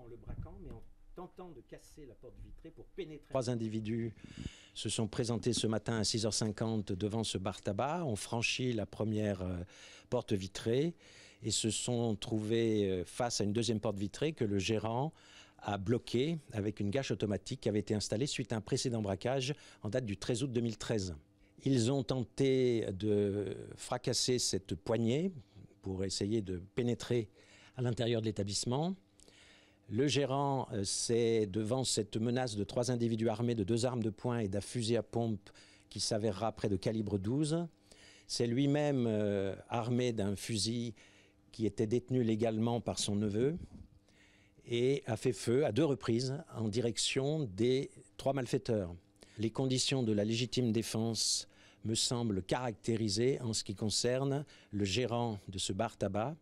en le braquant, mais en tentant de casser la porte vitrée pour pénétrer. Trois individus se sont présentés ce matin à 6h50 devant ce bar tabac, ont franchi la première euh, porte vitrée et se sont trouvés euh, face à une deuxième porte vitrée que le gérant a bloquée avec une gâche automatique qui avait été installée suite à un précédent braquage en date du 13 août 2013. Ils ont tenté de fracasser cette poignée pour essayer de pénétrer à l'intérieur de l'établissement. Le gérant, euh, c'est devant cette menace de trois individus armés de deux armes de poing et d'un fusil à pompe qui s'avérera près de calibre 12. C'est lui-même euh, armé d'un fusil qui était détenu légalement par son neveu et a fait feu à deux reprises en direction des trois malfaiteurs. Les conditions de la légitime défense me semblent caractérisées en ce qui concerne le gérant de ce bar tabac.